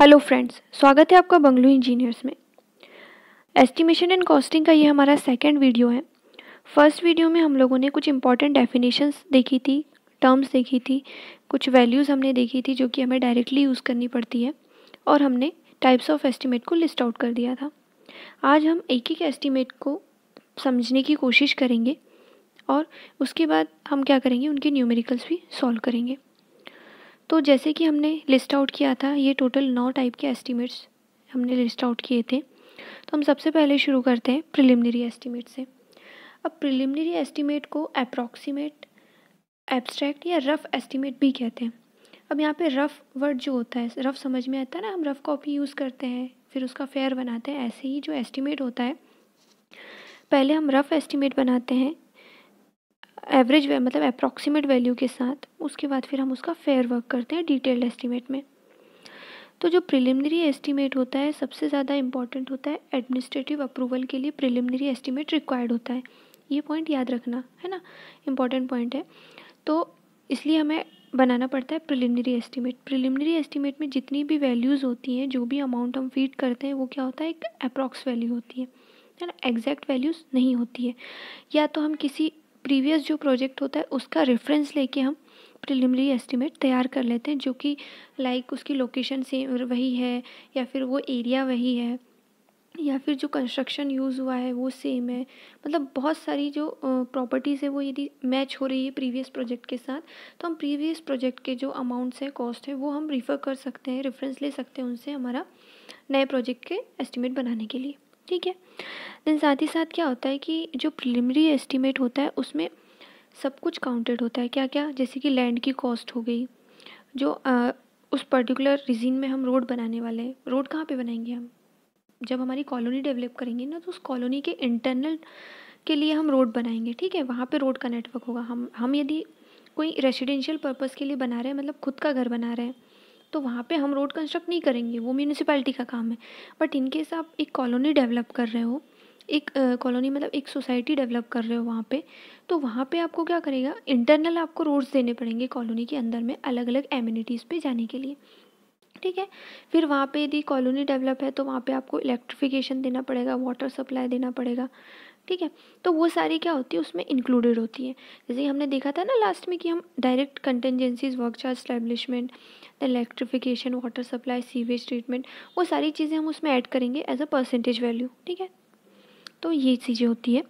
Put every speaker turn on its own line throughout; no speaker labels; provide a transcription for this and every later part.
hello friends स्वागत है आपका बंगलू इंजीनियर्स में एस्टिमेशन एंड कॉस्टिंग का ये हमारा सेकंड वीडियो है फर्स्ट वीडियो में हम लोगों ने कुछ इंपॉर्टेंट डेफिनेशंस देखी थी टर्म्स देखी थी कुछ वैल्यूज़ हमने देखी थी जो कि हमें डायरेक्टली यूज़ करनी पड़ती है और हमने टाइप्स ऑफ एस्टिमेट को लिस्ट आउट कर दिया था आज हम एक एक एस्टिमेट को समझने की कोशिश करेंगे और उसके बाद हम क्या करेंगे उनके न्यूमेरिकल्स भी सॉल्व करेंगे तो जैसे कि हमने लिस्ट आउट किया था ये टोटल नौ टाइप के एस्टिमेट्स हमने लिस्ट आउट किए थे तो हम सबसे पहले शुरू करते हैं प्रिलिमिनरी एस्टिमेट से अब प्रिलिमिनरी एस्टिमेट को अप्रॉक्सीमेट एब्स्ट्रैक्ट या रफ़ एस्टिमेट भी कहते हैं अब यहाँ पे रफ़ वर्ड जो होता है रफ़ समझ में आता है ना हम रफ़ कॉपी यूज़ करते हैं फिर उसका फेयर बनाते हैं ऐसे ही जो एस्टिमेट होता है पहले हम रफ़ एस्टिमेट बनाते हैं एवरेज मतलब अप्रॉक्सीमेट वैल्यू के साथ उसके बाद फिर हम उसका फेयर वर्क करते हैं डिटेल्ड एस्टिमेट में तो जो प्रिलिमिनरी एस्टिमेट होता है सबसे ज़्यादा इंपॉर्टेंट होता है एडमिनिस्ट्रेटिव अप्रूवल के लिए प्रिलिमिनरी एस्टिमेट रिक्वायर्ड होता है ये पॉइंट याद रखना है ना इम्पॉर्टेंट पॉइंट है तो इसलिए हमें बनाना पड़ता है प्रिलिमिनरी एस्टिमेट प्रिलिमिनरी एस्टिमेट में जितनी भी वैल्यूज़ होती हैं जो भी अमाउंट हम फीड करते हैं वो क्या होता है एक अप्रॉक्स वैल्यू होती है है ना एग्जैक्ट वैल्यूज़ नहीं होती है या तो हम किसी प्रीवियस जो प्रोजेक्ट होता है उसका रेफरेंस लेके हम प्रिलिमिनरी एस्टिमेट तैयार कर लेते हैं जो कि लाइक उसकी लोकेशन से वही है या फिर वो एरिया वही है या फिर जो कंस्ट्रक्शन यूज़ हुआ है वो सेम है मतलब बहुत सारी जो प्रॉपर्टीज़ है वो यदि मैच हो रही है प्रीवियस प्रोजेक्ट के साथ तो हम प्रीवियस प्रोजेक्ट के जो अमाउंट्स हैं कॉस्ट है वो हम रिफ़र कर सकते हैं रेफरेंस ले सकते हैं उनसे हमारा नए प्रोजेक्ट के एस्टिमेट बनाने के लिए ठीक है देन साथ ही साथ क्या होता है कि जो प्रिलिमिनरी एस्टिमेट होता है उसमें सब कुछ काउंटेड होता है क्या क्या जैसे कि लैंड की कॉस्ट हो गई जो आ, उस पर्टिकुलर रीजन में हम रोड बनाने वाले हैं रोड कहाँ पे बनाएंगे हम जब हमारी कॉलोनी डेवलप करेंगे ना तो उस कॉलोनी के इंटरनल के लिए हम रोड बनाएंगे ठीक है वहाँ पे रोड का नेटवर्क होगा हम हम यदि कोई रेजिडेंशियल पर्पज़ के लिए बना रहे हैं मतलब खुद का घर बना रहे हैं तो वहाँ पे हम रोड कंस्ट्रक्ट नहीं करेंगे वो म्यूनसिपैलिटी का काम है बट इनके आप एक कॉलोनी डेवलप कर रहे हो एक कॉलोनी मतलब एक सोसाइटी डेवलप कर रहे हो वहाँ पे तो वहाँ पे आपको क्या करेगा इंटरनल आपको रोड्स देने पड़ेंगे कॉलोनी के अंदर में अलग अलग एम्यूनिटीज़ पे जाने के लिए ठीक है फिर वहाँ पे यदि कॉलोनी डेवलप है तो वहाँ पे आपको इलेक्ट्रिफिकेशन देना पड़ेगा वाटर सप्लाई देना पड़ेगा ठीक है तो वो सारी क्या होती है उसमें इंक्लूडेड होती है जैसे हमने देखा था ना लास्ट में कि हम direct contingencies charge establishment electrification water supply sewage treatment वो सारी चीज़ें हम उसमें ऐड करेंगे एज अ परसेंटेज वैल्यू ठीक है तो ये चीज़ें होती है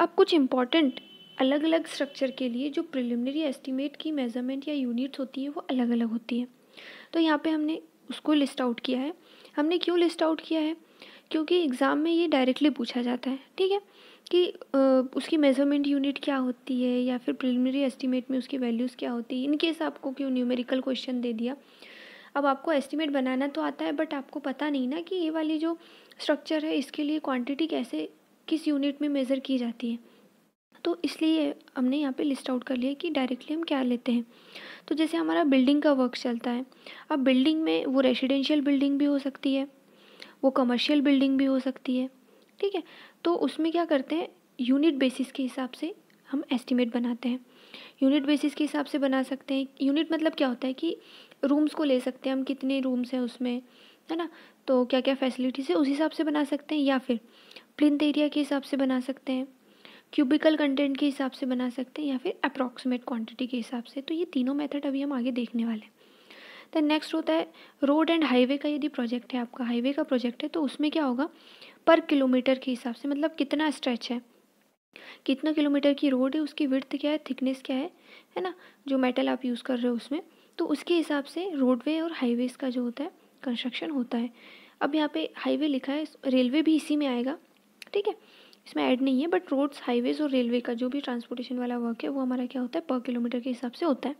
अब कुछ इंपॉर्टेंट अलग अलग स्ट्रक्चर के लिए जो प्रिलिमिनरी एस्टिमेट की मेज़रमेंट या यूनिट्स होती है वो अलग अलग होती है तो यहाँ पे हमने उसको लिस्ट आउट किया है हमने क्यों लिस्ट आउट किया है क्योंकि एग्ज़ाम में ये डायरेक्टली पूछा जाता है ठीक है कि उसकी मेज़रमेंट यूनिट क्या होती है या फिर प्रिलिमिनरी एस्टिमेट में उसकी वैल्यूज़ क्या होती है इनकेस आपको क्यों न्यूमेरिकल क्वेश्चन दे दिया अब आपको एस्टिमेट बनाना तो आता है बट आपको पता नहीं ना कि ये वाली जो स्ट्रक्चर है इसके लिए क्वांटिटी कैसे किस यूनिट में मेज़र की जाती है तो इसलिए हमने यहाँ पे लिस्ट आउट कर लिया कि डायरेक्टली हम क्या लेते हैं तो जैसे हमारा बिल्डिंग का वर्क चलता है अब बिल्डिंग में वो रेजिडेंशियल बिल्डिंग भी हो सकती है वो कमर्शियल बिल्डिंग भी हो सकती है ठीक है तो उसमें क्या करते हैं यूनिट बेसिस के हिसाब से हम एस्टिमेट बनाते हैं यूनिट बेसिस के हिसाब से बना सकते हैं यूनिट मतलब क्या होता है कि रूम्स को ले सकते हैं हम कितने रूम्स हैं उसमें है ना तो क्या क्या फैसिलिटीज़ है उस हिसाब से बना सकते हैं या फिर प्लिंथ एरिया के हिसाब से बना सकते हैं क्यूबिकल कंटेंट के हिसाब से बना सकते हैं या फिर अप्रॉक्सीमेट क्वांटिटी के हिसाब से तो ये तीनों मेथड अभी हम आगे देखने वाले हैं तो नेक्स्ट होता है रोड एंड हाईवे का यदि प्रोजेक्ट है आपका हाईवे का प्रोजेक्ट है तो उसमें क्या होगा पर किलोमीटर के हिसाब से मतलब कितना स्ट्रेच है कितना किलोमीटर की रोड है उसकी विर्थ क्या है थिकनेस क्या है है ना जो मेटल आप यूज़ कर रहे हो उसमें तो उसके हिसाब से रोडवे और हाईवेज़ का जो होता है कंस्ट्रक्शन होता है अब यहाँ पे हाईवे लिखा है रेलवे भी इसी में आएगा ठीक है इसमें ऐड नहीं है बट रोड्स हाईवेज़ और रेलवे का जो भी ट्रांसपोर्टेशन वाला वर्क है वो हमारा क्या होता है पर किलोमीटर के हिसाब से होता है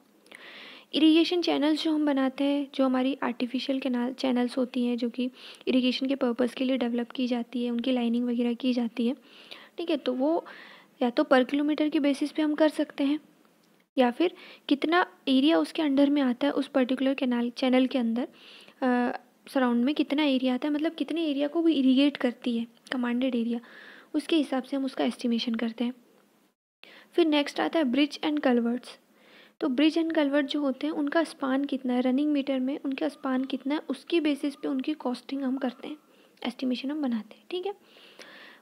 इरिगेशन चैनल्स जो हम बनाते हैं जो हमारी आर्टिफिशियल कैनाल चैनल्स होती हैं जो कि इरिगेशन के पर्पज़ के लिए डेवलप की जाती है उनकी लाइनिंग वगैरह की जाती है ठीक है तो वो या तो पर किलोमीटर के बेसिस पे हम कर सकते हैं या फिर कितना एरिया उसके अंडर में आता है उस पर्टिकुलर कैनाल चैनल के अंदर सराउंड में कितना एरिया आता है मतलब कितने एरिया को वो इरीगेट करती है कमांडेड एरिया उसके हिसाब से हम उसका एस्टिमेशन करते हैं फिर नेक्स्ट आता है ब्रिज एंड कलवर्ट्स तो ब्रिज एंड कलवर्ट जो होते हैं उनका स्पान कितना है रनिंग मीटर में उनका स्पान कितना है उसके बेसिस पे उनकी कॉस्टिंग हम करते हैं एस्टिमेशन हम बनाते हैं ठीक है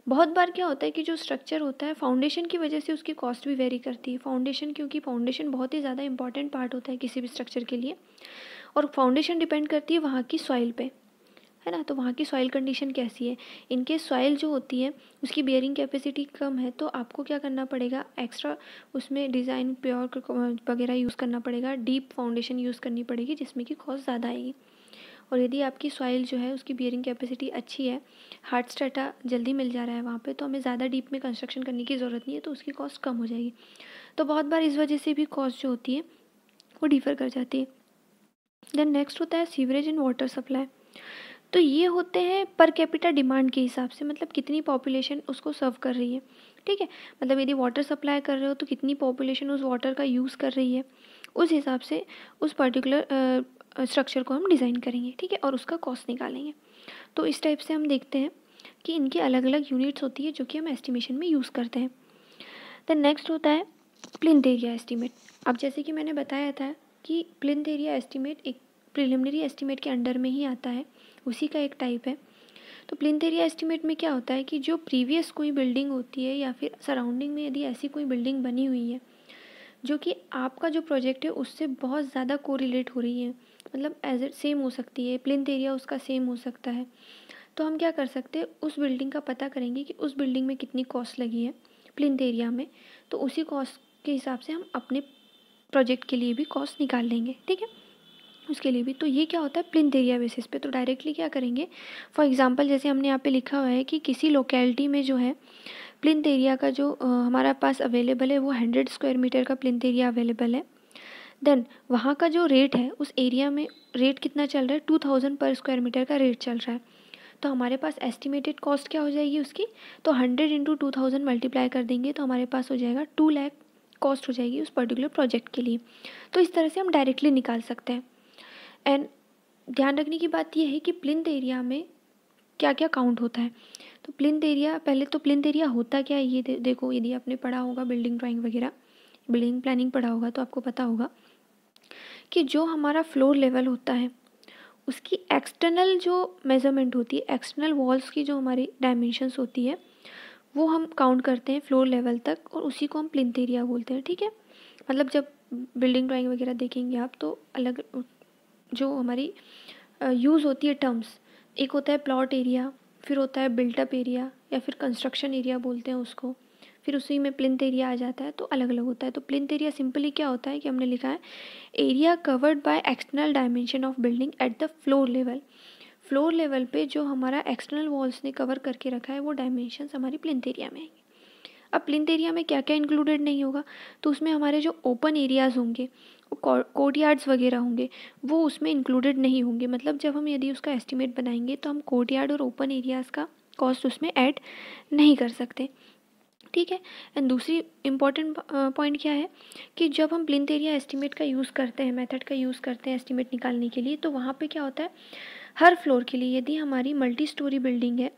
बहुत बार क्या होता है कि जो स्ट्रक्चर होता है फाउंडेशन की वजह से उसकी कॉस्ट भी वेरी करती है फाउंडेशन क्योंकि फाउंडेशन बहुत ही ज़्यादा इंपॉर्टेंट पार्ट होता है किसी भी स्ट्रक्चर के लिए और फाउंडेशन डिपेंड करती है वहाँ की सॉइल पर है ना तो वहाँ की सॉइल कंडीशन कैसी है इनके सॉइल जो होती है उसकी बेयरिंग कैपेसिटी कम है तो आपको क्या करना पड़ेगा एक्स्ट्रा उसमें डिज़ाइन प्योर वगैरह यूज़ करना पड़ेगा डीप फाउंडेशन यूज़ करनी पड़ेगी जिसमें कि कॉस्ट ज़्यादा आएगी और यदि आपकी सॉइल जो है उसकी बियरिंग कैपेसिटी अच्छी है हार्ड स्टाटा जल्दी मिल जा रहा है वहाँ पे तो हमें ज़्यादा डीप में कंस्ट्रक्शन करने की ज़रूरत नहीं है तो उसकी कॉस्ट कम हो जाएगी तो बहुत बार इस वजह से भी कॉस्ट जो होती है वो डिफ़र कर जाती है देन नेक्स्ट होता है सीवरेज एंड वाटर सप्लाई तो ये होते हैं पर कैपिटा डिमांड के हिसाब से मतलब कितनी पॉपुलेशन उसको सर्व कर रही है ठीक है मतलब यदि वाटर सप्लाई कर रहे हो तो कितनी पॉपुलेशन उस वाटर का यूज़ कर रही है उस हिसाब से उस पर्टिकुलर स्ट्रक्चर को हम डिज़ाइन करेंगे ठीक है और उसका कॉस्ट निकालेंगे तो इस टाइप से हम देखते हैं कि इनकी अलग अलग यूनिट्स होती है जो कि हम एस्टिमेशन में यूज़ करते हैं दैन नेक्स्ट होता है प्लिन एरिया एस्टिमेट अब जैसे कि मैंने बताया था कि प्लिन एरिया एस्टिमेट एक प्रिलिमिनरी एस्टिमेट के अंडर में ही आता है उसी का एक टाइप है तो प्लिंथ एरिया एस्टिमेट में क्या होता है कि जो प्रीवियस कोई बिल्डिंग होती है या फिर सराउंडिंग में यदि ऐसी कोई बिल्डिंग बनी हुई है जो कि आपका जो प्रोजेक्ट है उससे बहुत ज़्यादा कोरिलेट हो रही है मतलब एज सेम हो सकती है प्लिंथ एरिया उसका सेम हो सकता है तो हम क्या कर सकते हैं उस बिल्डिंग का पता करेंगे कि उस बिल्डिंग में कितनी कॉस्ट लगी है प्लिंथ एरिया में तो उसी कॉस्ट के हिसाब से हम अपने प्रोजेक्ट के लिए भी कॉस्ट निकाल लेंगे ठीक है उसके लिए भी तो ये क्या होता है प्लिंथ एरिया बेसिस पे तो डायरेक्टली क्या करेंगे फॉर एग्जांपल जैसे हमने यहाँ पे लिखा हुआ है कि किसी लोकेलिटी में जो है प्लिंथ एरिया का जो आ, हमारा पास अवेलेबल है वो हंड्रेड स्क्वायर मीटर का प्लिंथ एरिया अवेलेबल है देन वहाँ का जो रेट है उस एरिया में रेट कितना चल रहा है two thousand per square metre का रेट चल रहा है तो हमारे पास एस्टिमेटेड कॉस्ट क्या हो जाएगी उसकी तो hundred into two thousand multiply कर देंगे तो हमारे पास हो जाएगा टू लैख कॉस्ट हो जाएगी उस पर्टिकुलर प्रोजेक्ट के लिए तो इस तरह से हम डायरेक्टली निकाल सकते हैं एंड ध्यान रखने की बात यह है कि प्लिंथ एरिया में क्या क्या काउंट होता है तो प्लिंथ एरिया पहले तो प्लिंथ एरिया होता क्या है ये दे, देखो यदि आपने पढ़ा होगा बिल्डिंग ड्राइंग वगैरह बिल्डिंग प्लानिंग पढ़ा होगा तो आपको पता होगा कि जो हमारा फ्लोर लेवल होता है उसकी एक्सटर्नल जो मेज़रमेंट होती है एक्सटर्नल वॉल्स की जो हमारी डायमेंशंस होती है वो हम काउंट करते हैं फ्लोर लेवल तक और उसी को हम प्लिंथ एरिया बोलते हैं ठीक है मतलब जब बिल्डिंग ड्राइंग वगैरह देखेंगे आप तो अलग जो हमारी यूज़ होती है टर्म्स एक होता है प्लॉट एरिया फिर होता है बिल्टअप एरिया या फिर कंस्ट्रक्शन एरिया बोलते हैं उसको फिर उसी में प्लिंथ एरिया आ जाता है तो अलग अलग होता है तो प्लिंथ एरिया सिंपली क्या होता है कि हमने लिखा है area covered by external dimension of building at the floor level floor level पे जो हमारा एक्सटर्नल वॉल्स ने कवर करके रखा है वो डायमेंशंस हमारी प्लिंथ एरिया में आएंगे अब प्लिंथ एरिया में क्या क्या इंक्लूडेड नहीं होगा तो उसमें हमारे जो ओपन एरियाज़ होंगे यार्ड्स वगैरह होंगे वो उसमें इंक्लूडेड नहीं होंगे मतलब जब हम यदि उसका एस्टिमेट बनाएंगे तो हम यार्ड और ओपन एरियाज़ का कॉस्ट उसमें ऐड नहीं कर सकते ठीक है एंड दूसरी इम्पॉर्टेंट पॉइंट क्या है कि जब हम प्लिंथ एरिया एस्टिमेट का यूज़ करते हैं मेथड का यूज़ करते हैं एस्टिमेट निकालने के लिए तो वहाँ पे क्या होता है हर फ्लोर के लिए यदि हमारी मल्टी स्टोरी बिल्डिंग है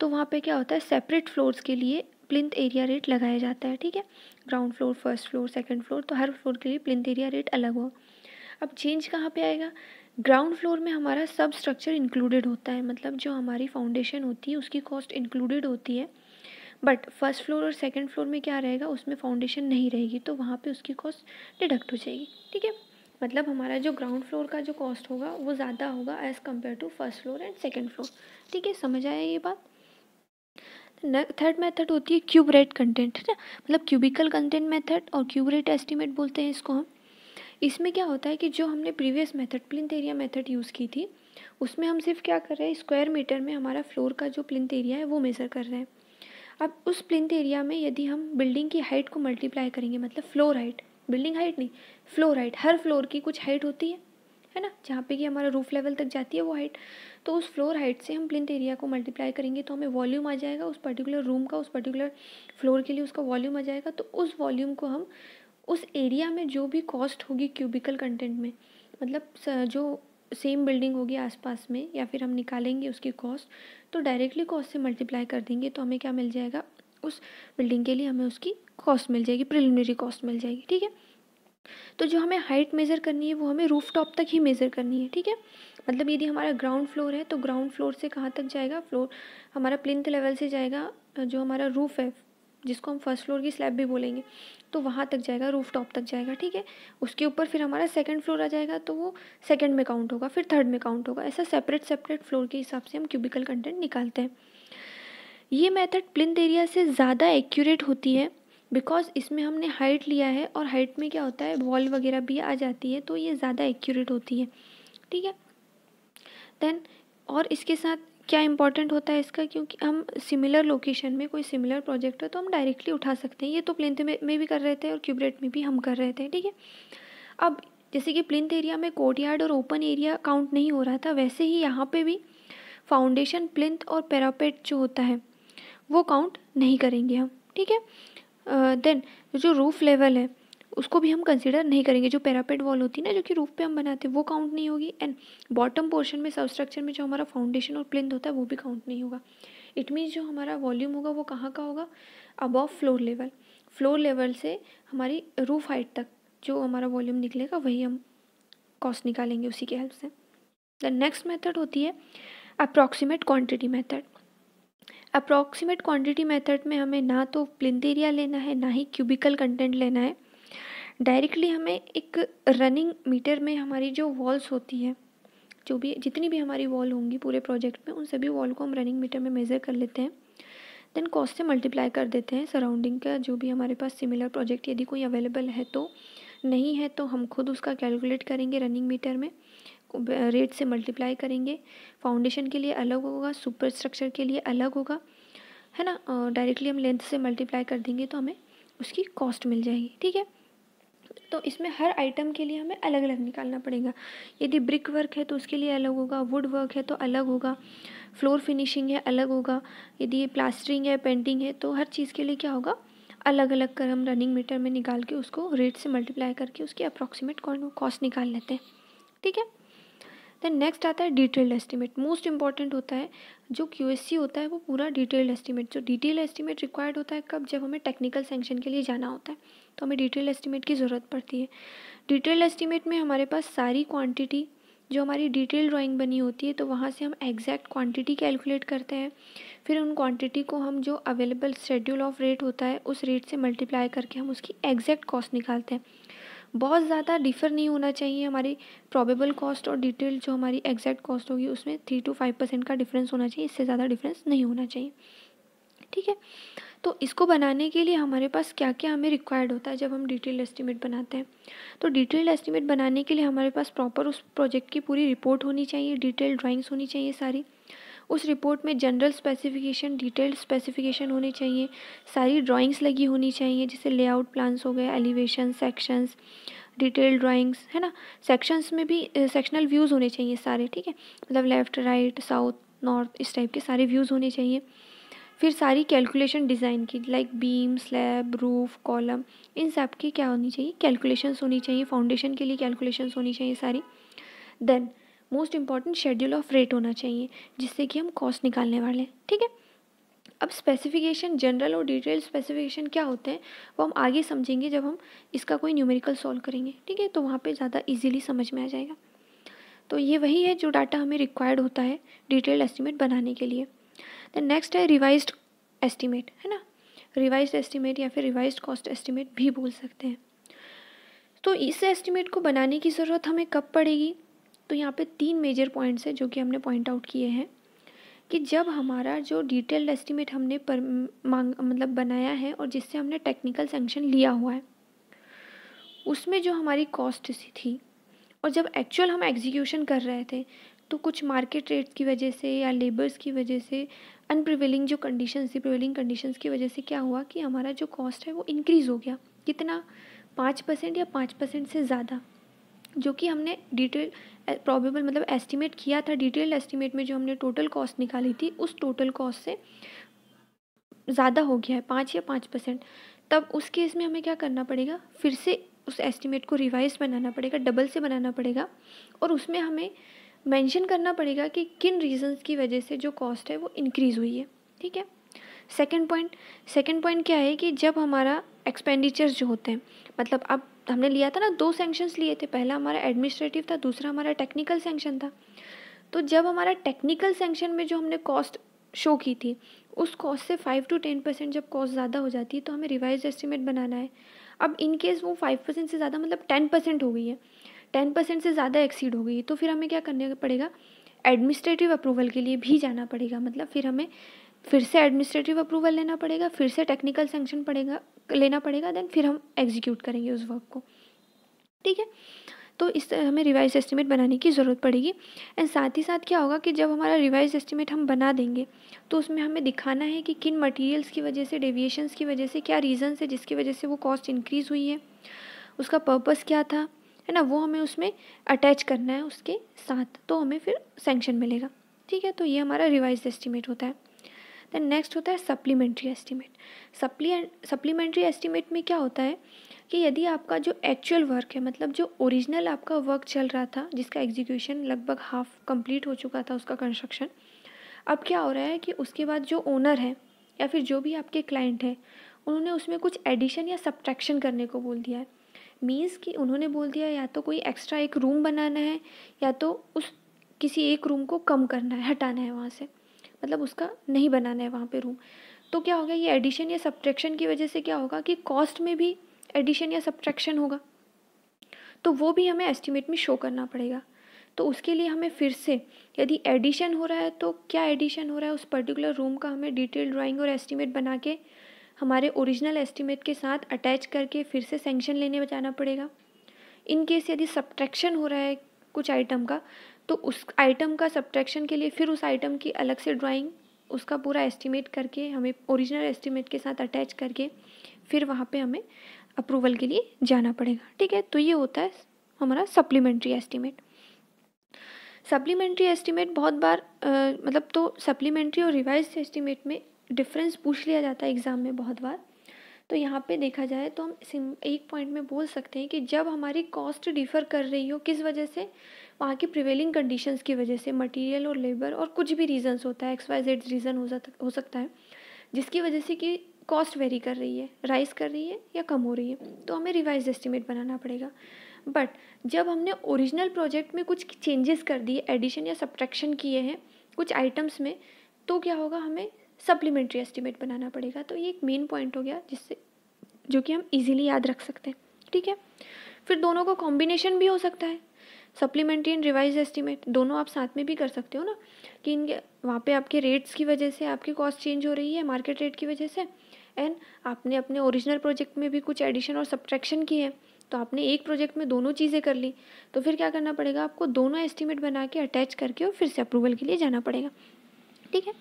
तो वहाँ पे क्या होता है सेपरेट फ्लोर्स के लिए प्लिंथ एरिया रेट लगाया जाता है ठीक है ground floor first floor second floor तो हर फ्लोर के लिए प्लिंथ एरिया रेट अलग हो अब चेंज कहाँ पे आएगा ग्राउंड फ्लोर में हमारा सब स्ट्रक्चर इंक्लूडेड होता है मतलब जो हमारी फाउंडेशन होती है उसकी कॉस्ट इंक्लूडेड होती है बट फर्स्ट फ्लोर और सेकेंड फ्लोर में क्या रहेगा उसमें फाउंडेशन नहीं रहेगी तो वहाँ पे उसकी कॉस्ट डिडक्ट हो जाएगी ठीक है मतलब हमारा जो ग्राउंड फ्लोर का जो कॉस्ट होगा वो ज़्यादा होगा as compare to first floor and second floor ठीक है समझ आया ये बात थर्ड मेथड होती है क्यूब रेट कंटेंट है ना मतलब क्यूबिकल कंटेंट मेथड और क्यूब रेट एस्टिमेट बोलते हैं इसको हम इसमें क्या होता है कि जो हमने previous method plinth area method use की थी उसमें हम सिर्फ क्या कर रहे हैं स्क्वायर मीटर में हमारा फ्लोर का जो प्लिंथ एरिया है वो मेज़र कर रहे हैं अब उस प्लिंथ एरिया में यदि हम बिल्डिंग की हाइट को मल्टीप्लाई करेंगे मतलब फ्लोर हाइट बिल्डिंग हाइट नहीं फ्लोर हाइट हर फ्लोर की कुछ हाइट होती है है ना जहाँ पे कि हमारा रूफ लेवल तक जाती है वो हाइट तो उस फ्लोर हाइट से हम प्लिंथ एरिया को मल्टीप्लाई करेंगे तो हमें वॉल्यूम आ जाएगा उस पर्टिकुलर रूम का उस पर्टिकुलर फ्लोर के लिए उसका वॉल्यूम आ जाएगा तो उस वॉल्यूम को हम उस एरिया में जो भी कॉस्ट होगी क्यूबिकल कंटेंट में मतलब जो सेम बिल्डिंग होगी आसपास में या फिर हम निकालेंगे उसकी कॉस्ट तो डायरेक्टली कॉस्ट से मल्टीप्लाई कर देंगे तो हमें क्या मिल जाएगा उस बिल्डिंग के लिए हमें उसकी कॉस्ट मिल जाएगी प्रिलिमिनरी कॉस्ट मिल जाएगी ठीक है तो जो हमें हाइट मेज़र करनी है वो हमें रूफ़ टॉप तक ही मेज़र करनी है ठीक है मतलब यदि हमारा ग्राउंड फ्लोर है तो ग्राउंड फ्लोर से कहाँ तक जाएगा फ्लोर हमारा प्लिंथ लेवल से जाएगा जो हमारा रूफ़ है जिसको हम फर्स्ट फ्लोर की स्लैब भी बोलेंगे तो वहाँ तक जाएगा रूफ टॉप तक जाएगा ठीक है उसके ऊपर फिर हमारा सेकंड फ्लोर आ जाएगा तो वो सेकंड में काउंट होगा फिर थर्ड में काउंट होगा ऐसा सेपरेट सेपरेट फ्लोर के हिसाब से हम क्यूबिकल कंटेंट निकालते हैं ये मेथड प्लिंथ एरिया से ज़्यादा एक्यूरेट होती है बिकॉज इसमें हमने हाइट लिया है और हाइट में क्या होता है वॉल वगैरह भी आ जाती है तो ये ज़्यादा एक्यूरेट होती है ठीक है देन और इसके साथ क्या इंपॉर्टेंट होता है इसका क्योंकि हम सिमिलर लोकेशन में कोई सिमिलर प्रोजेक्ट हो तो हम डायरेक्टली उठा सकते हैं ये तो प्लेंथ में, में भी कर रहे थे और क्यूबरेट में भी हम कर रहे थे ठीक है अब जैसे कि प्लिंथ एरिया में कोर्टयार्ड और ओपन एरिया काउंट नहीं हो रहा था वैसे ही यहाँ पर भी फाउंडेशन प्लिंथ और पैरापेट जो होता है वो काउंट नहीं करेंगे हम ठीक है देन जो रूफ़ लेवल है उसको भी हम कंसिडर नहीं करेंगे जो पैरापेट वॉल होती है ना जो कि रूफ पे हम बनाते हैं वो काउंट नहीं होगी एंड बॉटम पोर्शन में सब स्ट्रक्चर में जो हमारा फाउंडेशन और प्लिंथ होता है वो भी काउंट नहीं होगा इट मीन्स जो हमारा वॉल्यूम होगा वो कहाँ का होगा above floor level floor level से हमारी रूफ हाइट तक जो हमारा वॉल्यूम निकलेगा वही हम कॉस्ट निकालेंगे उसी के हेल्प से द नेक्स्ट मेथड होती है approximate quantity method approximate quantity method में हमें ना तो प्लिंथ एरिया लेना है ना ही क्यूबिकल कंटेंट लेना है डायरेक्टली हमें एक रनिंग मीटर में हमारी जो वॉल्स होती है जो भी जितनी भी हमारी वॉल होंगी पूरे प्रोजेक्ट में उन सभी वॉल को हम रनिंग मीटर में मेज़र कर लेते हैं देन कॉस्ट से मल्टीप्लाई कर देते हैं सराउंडिंग का जो भी हमारे पास सिमिलर प्रोजेक्ट यदि कोई अवेलेबल है तो नहीं है तो हम खुद उसका कैलकुलेट करेंगे रनिंग मीटर में रेट से मल्टीप्लाई करेंगे फाउंडेशन के लिए अलग होगा सुपर स्ट्रक्चर के लिए अलग होगा है ना डायरेक्टली हम लेंथ से मल्टीप्लाई कर देंगे तो हमें उसकी कॉस्ट मिल जाएगी ठीक है तो इसमें हर आइटम के लिए हमें अलग अलग निकालना पड़ेगा यदि ब्रिक वर्क है तो उसके लिए अलग होगा वुड वर्क है तो अलग होगा फ्लोर फिनिशिंग है अलग होगा यदि ये प्लास्टरिंग है पेंटिंग है तो हर चीज़ के लिए क्या होगा अलग अलग कर हम रनिंग मीटर में निकाल के उसको रेट से मल्टीप्लाई करके उसकी अप्रॉक्सीमेट कॉस्ट निकाल लेते हैं ठीक है देन नेक्स्ट आता है डिटेल्ड एस्टिमेट मोस्ट इंपॉर्टेंट होता है जो क्यू होता है वो पूरा डिटेल्ड एस्टिमेट जो डिटेल एस्टिमेट रिक्वायर्ड होता है कब जब हमें टेक्निकल सेंक्शन के लिए जाना होता है तो हमें डिटेल एस्टिमेट की ज़रूरत पड़ती है डिटेल एस्टिमेट में हमारे पास सारी क्वान्टिटी जो हमारी डिटेल ड्राइंग बनी होती है तो वहाँ से हम एग्जैक्ट क्वांटिटी कैलकुलेट करते हैं फिर उन क्वांटिटी को हम जो अवेलेबल शेड्यूल ऑफ रेट होता है उस रेट से मल्टीप्लाई करके हम उसकी एग्जैक्ट कॉस्ट निकालते हैं बहुत ज़्यादा डिफ़र नहीं होना चाहिए हमारी प्रॉबेबल कॉस्ट और डिटेल जो हमारी एग्जैक्ट कॉस्ट होगी उसमें थ्री टू फाइव परसेंट का डिफरेंस होना चाहिए इससे ज़्यादा डिफरेंस नहीं होना चाहिए ठीक है तो इसको बनाने के लिए हमारे पास क्या क्या हमें रिक्वायर्ड होता है जब हम डिटेल एस्टिमेट बनाते हैं तो डिटेल एस्टिमेट बनाने के लिए हमारे पास प्रॉपर उस प्रोजेक्ट की पूरी रिपोर्ट होनी चाहिए डिटेल ड्राइंग्स होनी चाहिए सारी उस रिपोर्ट में जनरल स्पेसिफिकेशन डिटेल्ड स्पेसिफिकेशन होने चाहिए सारी ड्राइंग्स लगी होनी चाहिए जैसे लेआउट प्लान्स हो गए एलिवेशन सेक्शंस डिटेल ड्राइंग्स है ना सेक्शंस में भी सेक्शनल व्यूज़ होने चाहिए सारे ठीक है मतलब लेफ़्ट राइट साउथ नॉर्थ इस टाइप के सारे व्यूज़ होने चाहिए फिर सारी कैलकुलेशन डिज़ाइन की like beam slab roof column इन सब की क्या होनी चाहिए कैलकुलेशंस होनी चाहिए फाउंडेशन के लिए कैलकुलेशंस होनी चाहिए सारी then most important schedule of rate होना चाहिए जिससे कि हम कॉस्ट निकालने वाले हैं ठीक है अब स्पेसिफिकेशन जनरल और डिटेल स्पेसिफिकेशन क्या होते हैं वो हम आगे समझेंगे जब हम इसका कोई न्यूमेरिकल सॉल्व करेंगे ठीक है तो वहाँ पे ज़्यादा इजीली समझ में आ जाएगा तो ये वही है जो डाटा हमें रिक्वायर्ड होता है डिटेल एस्टिमेट बनाने के लिए देन नेक्स्ट है रिवाइज एस्टिमेट है ना रिवाइज एस्टिमेट या फिर रिवाइज कॉस्ट एस्टिमेट भी बोल सकते हैं तो इस एस्टिमेट को बनाने की ज़रूरत हमें कब पड़ेगी तो यहाँ पे तीन मेजर पॉइंट्स हैं जो कि हमने पॉइंट आउट किए हैं कि जब हमारा जो डिटेल्ड एस्टिमेट हमने पर मांग मतलब बनाया है और जिससे हमने टेक्निकल सेंक्शन लिया हुआ है उसमें जो हमारी कॉस्ट थी और जब एक्चुअल हम एग्जीक्यूशन कर रहे थे तो कुछ मार्केट रेट की वजह से या लेबर्स की वजह से अनप्रिवेलिंग जो कंडीशंस थी प्रिवेलिंग कंडीशंस की वजह से क्या हुआ कि हमारा जो कॉस्ट है वो इंक्रीज़ हो गया कितना पाँच परसेंट या पाँच परसेंट से ज़्यादा जो कि हमने डिटेल प्रॉबेबल मतलब एस्टिमेट किया था डिटेल एस्टिमेट में जो हमने टोटल कॉस्ट निकाली थी उस टोटल कॉस्ट से ज़्यादा हो गया है पाँच या पाँच परसेंट तब उस केस में हमें क्या करना पड़ेगा फिर से उस एस्टिमेट को रिवाइज बनाना पड़ेगा डबल से बनाना पड़ेगा और उसमें हमें मेंशन करना पड़ेगा कि किन रीजंस की वजह से जो कॉस्ट है वो इंक्रीज़ हुई है ठीक है सेकेंड पॉइंट सेकेंड पॉइंट क्या है कि जब हमारा एक्सपेंडिचर्स जो होते हैं मतलब अब हमने लिया था ना दो सेंक्शंस लिए थे पहला हमारा एडमिनिस्ट्रेटिव था दूसरा हमारा टेक्निकल सेंक्शन था तो जब हमारा टेक्निकल सेंक्शन में जो हमने कॉस्ट शो की थी उस कॉस्ट से फाइव टू टेन परसेंट जब कॉस्ट ज़्यादा हो जाती है तो हमें रिवाइज एस्टिमेट बनाना है अब इन केस वो फाइव परसेंट से ज़्यादा मतलब टेन परसेंट हो गई है टेन परसेंट से ज़्यादा एक्सीड हो गई है तो फिर हमें क्या करने पड़ेगा एडमिनिस्ट्रेटिव अप्रूवल के लिए भी जाना पड़ेगा मतलब फिर हमें फिर से एडमिनिस्ट्रेटिव अप्रूवल लेना पड़ेगा फिर से टेक्निकल सेंक्शन पड़ेगा लेना पड़ेगा देन फिर हम एग्जीक्यूट करेंगे उस वर्क को ठीक है तो इस तरह हमें रिवाइज एस्टिमेट बनाने की ज़रूरत पड़ेगी एंड साथ ही साथ क्या होगा कि जब हमारा रिवाइज एस्टिमेट हम बना देंगे तो उसमें हमें दिखाना है कि किन मटेरियल्स की वजह से डेविएशंस की वजह से क्या रीज़न्स है जिसकी वजह से वो कॉस्ट इंक्रीज़ हुई है उसका पर्पस क्या था है ना वो हमें उसमें अटैच करना है उसके साथ तो हमें फिर सेंक्शन मिलेगा ठीक है तो ये हमारा रिवाइज एस्टिमेट होता है देन नेक्स्ट होता है supplementary estimate supply supplementary estimate में क्या होता है कि यदि आपका जो एक्चुअल वर्क है मतलब जो ओरिजिनल आपका वर्क चल रहा था जिसका एग्जीक्यूशन लगभग हाफ कंप्लीट हो चुका था उसका कंस्ट्रक्शन अब क्या हो रहा है कि उसके बाद जो ओनर है या फिर जो भी आपके क्लाइंट हैं उन्होंने उसमें कुछ एडिशन या सब्ट्रैक्शन करने को बोल दिया है मीन्स कि उन्होंने बोल दिया या तो कोई एक्स्ट्रा एक रूम बनाना है या तो उस किसी एक रूम को कम करना है हटाना है वहाँ से मतलब उसका नहीं बनाना है वहाँ पे रूम तो क्या होगा ये एडिशन या सब्ट्रैक्शन की वजह से क्या होगा कि कॉस्ट में भी एडिशन या सब्ट्रैक्शन होगा तो वो भी हमें एस्टिमेट में शो करना पड़ेगा तो उसके लिए हमें फिर से यदि एडिशन हो रहा है तो क्या एडिशन हो रहा है उस पर्टिकुलर रूम का हमें डिटेल ड्राइंग और एस्टिमेट बना के हमारे ओरिजिनल एस्टिमेट के साथ अटैच करके फिर से सेंक्शन लेने जाना पड़ेगा इन केस यदि सब्ट्रैक्शन हो रहा है कुछ आइटम का तो उस आइटम का सब्ट्रैक्शन के लिए फिर उस आइटम की अलग से ड्राइंग उसका पूरा एस्टिमेट करके हमें ओरिजिनल एस्टिमेट के साथ अटैच करके फिर वहाँ पे हमें अप्रूवल के लिए जाना पड़ेगा ठीक है तो ये होता है हमारा सप्लीमेंट्री एस्टिमेट सप्लीमेंट्री एस्टिमेट बहुत बार आ, मतलब तो सप्लीमेंट्री और रिवाइज एस्टिमेट में डिफरेंस पूछ लिया जाता है एग्ज़ाम में बहुत बार तो यहाँ पे देखा जाए तो हम एक पॉइंट में बोल सकते हैं कि जब हमारी कॉस्ट डिफ़र कर रही हो किस वजह से वहाँ की प्रिवेलिंग कंडीशंस की वजह से मटेरियल और लेबर और कुछ भी रीजंस होता है एक्स वाई जेड रीज़न हो जाता हो सकता है जिसकी वजह से कि कॉस्ट वेरी कर रही है राइज कर रही है या कम हो रही है तो हमें रिवाइज एस्टिमेट बनाना पड़ेगा बट जब हमने ओरिजिनल प्रोजेक्ट में कुछ चेंजेस कर दिए एडिशन या सब्ट्रैक्शन किए हैं कुछ आइटम्स में तो क्या होगा हमें सप्लीमेंट्री एस्टिमेट बनाना पड़ेगा तो ये एक मेन पॉइंट हो गया जिससे जो कि हम इजीली याद रख सकते हैं ठीक है फिर दोनों का कॉम्बिनेशन भी हो सकता है सप्लीमेंट्री एंड रिवाइज एस्टिमेट दोनों आप साथ में भी कर सकते हो ना कि इनके वहाँ पे आपके रेट्स की वजह से आपकी कॉस्ट चेंज हो रही है मार्केट रेट की वजह से एंड आपने अपने ओरिजिनल प्रोजेक्ट में भी कुछ एडिशन और सब्ट्रैक्शन की है तो आपने एक प्रोजेक्ट में दोनों चीज़ें कर ली तो फिर क्या करना पड़ेगा आपको दोनों एस्टिमेट बना के अटैच करके और फिर से अप्रूवल के लिए जाना पड़ेगा ठीक है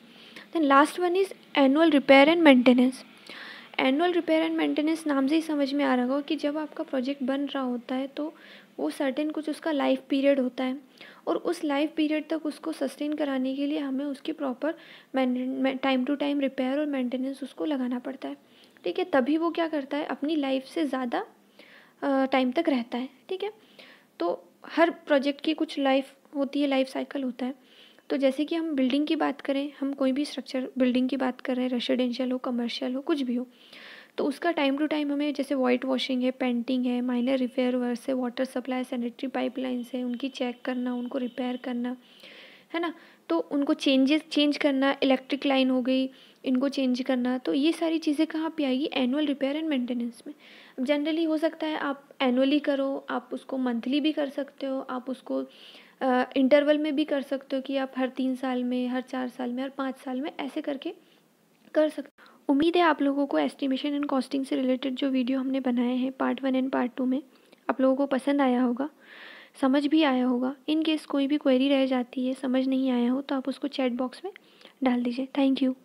then last one is annual repair and maintenance annual repair and maintenance नाम से ही समझ में आ रहा होगा कि जब आपका प्रोजेक्ट बन रहा होता है तो वो सर्टेन कुछ उसका लाइफ पीरियड होता है और उस लाइफ पीरियड तक उसको सस्टेन कराने के लिए हमें उसकी proper time to time repair और मेंटेनेंस उसको लगाना पड़ता है ठीक है तभी वो क्या करता है अपनी लाइफ से ज़्यादा टाइम तक रहता है ठीक है तो हर प्रोजेक्ट की कुछ लाइफ होती है लाइफ साइकिल होता है तो जैसे कि हम बिल्डिंग की बात करें हम कोई भी स्ट्रक्चर बिल्डिंग की बात कर रहे हैं रेसिडेंशियल हो कमर्शियल हो कुछ भी हो तो उसका टाइम टू टाइम हमें जैसे वाइट वॉशिंग है पेंटिंग है माइनर रिपेयर वर्स है वाटर सप्लाई सैनिटरी पाइपलाइंस है उनकी चेक करना उनको रिपेयर करना है ना तो उनको चेंजेस चेंज करना इलेक्ट्रिक लाइन हो गई इनको चेंज करना तो ये सारी चीज़ें कहाँ पे आएगी एनुअल रिपेयर एंड मेंटेनेंस में अब जनरली हो सकता है आप एनुअली करो आप उसको मंथली भी कर सकते हो आप उसको इंटरवल में भी कर सकते हो कि आप हर तीन साल में हर चार साल में हर पाँच साल में ऐसे करके कर सकते हो उम्मीद है आप लोगों को एस्टिमेशन एंड कॉस्टिंग से रिलेटेड जो वीडियो हमने बनाए हैं part one and part two में आप लोगों को पसंद आया होगा समझ भी आया होगा इन केस कोई भी क्वेरी रह जाती है समझ नहीं आया हो तो आप उसको चैट बॉक्स में डाल दीजिए थैंक यू